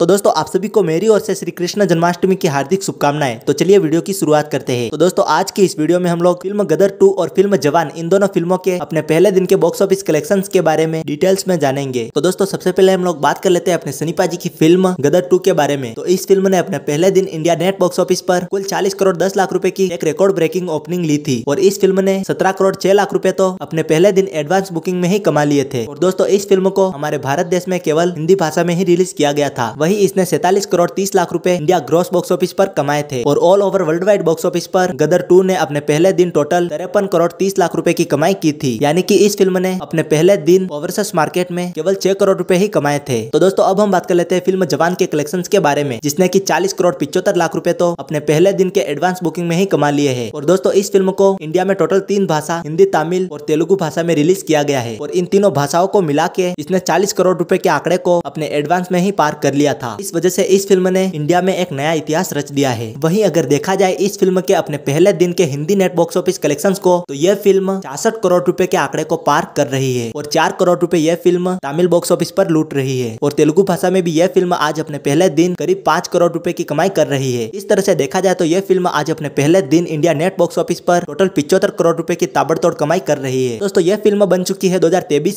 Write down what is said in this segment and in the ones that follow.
तो दोस्तों आप सभी को मेरी और से श्री कृष्ण जन्माष्टमी की हार्दिक शुभकामनाएं तो चलिए वीडियो की शुरुआत करते हैं तो दोस्तों आज की इस वीडियो में हम लोग फिल्म गदर टू और फिल्म जवान इन दोनों फिल्मों के अपने पहले दिन के बॉक्स ऑफिस कलेक्शन के बारे में डिटेल्स में जानेंगे तो दोस्तों सबसे पहले हम लोग बात कर लेते हैं अपने सनीपा जी की फिल्म गदर टू के बारे में तो इस फिल्म ने अपने पहले दिन इंडिया नेट बॉक्स ऑफिस पर कुल चालीस करोड़ दस लाख रूपए की एक रिकॉर्ड ब्रेकिंग ओपनिंग ली थी और इस फिल्म ने सत्रह करोड़ छह लाख रूपए तो अपने पहले दिन एडवांस बुकिंग में ही कमा लिए थे और दोस्तों इस फिल्म को हमारे भारत देश में केवल हिंदी भाषा में ही रिलीज किया गया था वही वही इसने सैतालीस करोड़ तीस लाख रूपए इंडिया ग्रोस बॉक्स ऑफिस आरोप कमाए थे और all over world wide box office पर गदर टू ने अपने पहले दिन टोटल तिरपन करोड़ तीस लाख रूपए की कमाई की थी यानी कि इस फिल्म ने अपने पहले दिन ओवरसेस मार्केट में केवल छह करोड़ रूपए ही कमाए थे तो दोस्तों अब हम बात कर लेते हैं फिल्म जवान के कलेक्शन के बारे में जिसने की चालीस करोड़ पिछहत्तर लाख रूपए तो अपने पहले दिन के एडवांस बुकिंग में ही कमा लिए है और दोस्तों इस फिल्म को इंडिया में टोटल तीन भाषा हिंदी तमिल और तेलुगु भाषा में रिलीज किया गया है और इन तीनों भाषाओं को मिला के इसने चालीस करोड़ रूपए के आंकड़े को अपने एडवांस में ही पार कर लिया था इस वजह से इस फिल्म ने इंडिया में एक नया इतिहास रच दिया है वहीं अगर देखा जाए इस फिल्म के अपने पहले दिन के Hindi net box office collection को तो यह फिल्म छियासठ करोड़ रूपए के आंकड़े को पार कर रही है और चार करोड़ रूपए यह फिल्म तमिल बॉक्स ऑफिस आरोप लूट रही है और तेलुगु भाषा में भी यह फिल्म आज अपने पहले दिन करीब पांच करोड़ रूपए की कमाई कर रही है इस तरह ऐसी देखा जाए तो यह फिल्म आज अपने पहले दिन इंडिया नेट बॉक्स ऑफिस आरोप टोटल पिछहत्तर करोड़ रूपए की ताबड़तोड़ कमाई कर रही है दोस्तों यह फिल्म बन चुकी है दो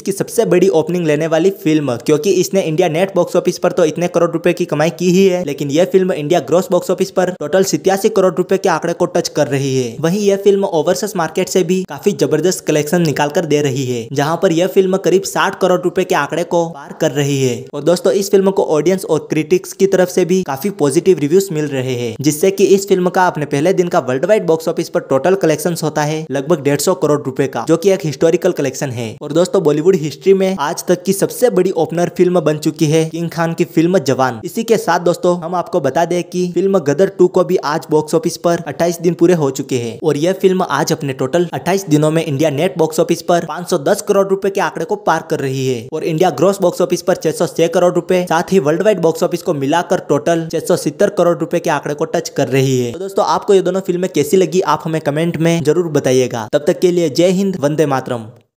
की सबसे बड़ी ओपनिंग लेने वाली फिल्म क्योंकि इसने इंडिया नेट बॉक्स ऑफिस पर तो इतने करोड़ रुपए की कमाई की ही है लेकिन यह film India gross box office पर टोटल सितयासी करोड़ रुपए के आंकड़े को टच कर रही है वहीं यह फिल्म ओवरसीज मार्केट से भी काफी जबरदस्त कलेक्शन निकाल कर दे रही है जहाँ पर यह फिल्म करीब साठ करोड़ रूपए के आंकड़े को पार कर रही है और दोस्तों इस फिल्म को ऑडियंस और क्रिटिक्स की तरफ ऐसी भी काफी पॉजिटिव रिव्यूज मिल रहे हैं जिससे की इस फिल्म का अपने पहले दिन का वर्ल्ड वाइड बॉक्स ऑफिस पर टोटल कलेक्शन होता है लगभग डेढ़ करोड़ रूपए का जो की एक हिस्टोरिकल कलेक्शन है और दोस्तों बॉलीवुड हिस्ट्री में आज तक की सबसे बड़ी ओपनर फिल्म बन चुकी है किंग खान की फिल्म जवाब जवान इसी के साथ दोस्तों हम आपको बता दें कि फिल्म गदर टू को भी आज बॉक्स ऑफिस पर 28 दिन पूरे हो चुके हैं और यह फिल्म आज अपने टोटल 28 दिनों में इंडिया नेट बॉक्स ऑफिस पर 510 करोड़ रुपए के आंकड़े को पार कर रही है और इंडिया ग्रोस बॉक्स ऑफिस पर छह करोड़ रुपए साथ ही वर्ल्ड वाइड बॉक्स ऑफिस को मिलाकर टोटल छह करोड़ रूपए के आंकड़े को टच कर रही है तो दोस्तों आपको ये दोनों फिल्म कैसी लगी आप हमें कमेंट में जरूर बताइएगा तब तक के लिए जय हिंद वंदे मातरम